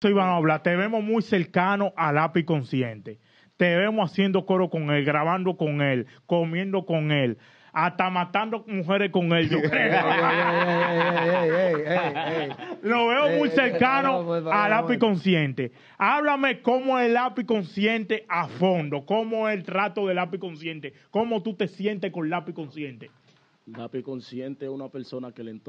te vemos muy cercano al lápiz consciente. Te vemos haciendo coro con él, grabando con él, comiendo con él, hasta matando mujeres con él, yo creo. Lo veo muy cercano al lápiz consciente. Háblame cómo es el API consciente a fondo, cómo es el trato del lápiz consciente, cómo tú te sientes con el API consciente. El consciente es una persona que le entorno